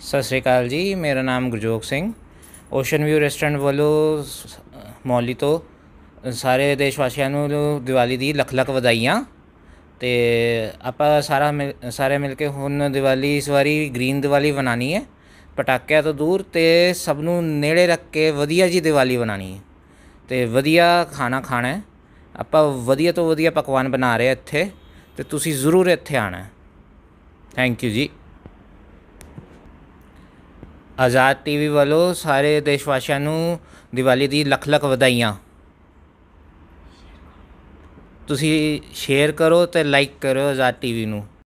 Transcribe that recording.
ਸਤਿ ਸ਼੍ਰੀ ਅਕਾਲ ਜੀ ਮੇਰਾ ਨਾਮ Gurjog Singh ocean view restaurant ਵੱਲੋਂ ਮੌਲੀ ਤੋਂ ਸਾਰੇ ਦੇਸ਼ ਵਾਸੀਆਂ ਨੂੰ ਦੀਵਾਲੀ ਦੀ ਲੱਖ ਲੱਖ ਵਧਾਈਆਂ ਤੇ ਆਪਾਂ ਸਾਰਾ ਸਾਰੇ ਮਿਲ ਕੇ ਹੁਣ ਦੀਵਾਲੀ ਇਸ ਵਾਰੀ ਗ੍ਰੀਨ ਦੀਵਾਲੀ ਬਣਾਣੀ ਹੈ ਪਟਾਕਿਆਂ ਤੋਂ ਦੂਰ ਤੇ ਸਭ ਨੂੰ ਨੇੜੇ ਰੱਖ ਕੇ ਵਧੀਆ ਜੀ ਦੀਵਾਲੀ ਬਣਾਣੀ ਹੈ ਤੇ ਵਧੀਆ ਖਾਣਾ ਖਾਣਾ ਹੈ ਆਪਾਂ ਵਧੀਆ ਤੋਂ ਵਧੀਆ ਪਕਵਾਨ ਬਣਾ ਰਹੇ ਇੱਥੇ ਤੇ ਤੁਸੀਂ ਜ਼ਰੂਰ ਇੱਥੇ ਆਣਾ ਥੈਂਕ ਯੂ ਜੀ ਆਜ਼ਾਦ ਟੀਵੀ ਵੱਲੋਂ ਸਾਰੇ ਦੇਸ਼ ਵਾਸੀਆਂ ਨੂੰ ਦੀਵਾਲੀ ਦੀ ਲੱਖ ਲੱਖ ਵਧਾਈਆਂ ਤੁਸੀਂ ਸ਼ੇਅਰ ਕਰੋ ਤੇ ਲਾਈਕ ਕਰੋ ਆਜ਼ਾਦ ਟੀਵੀ ਨੂੰ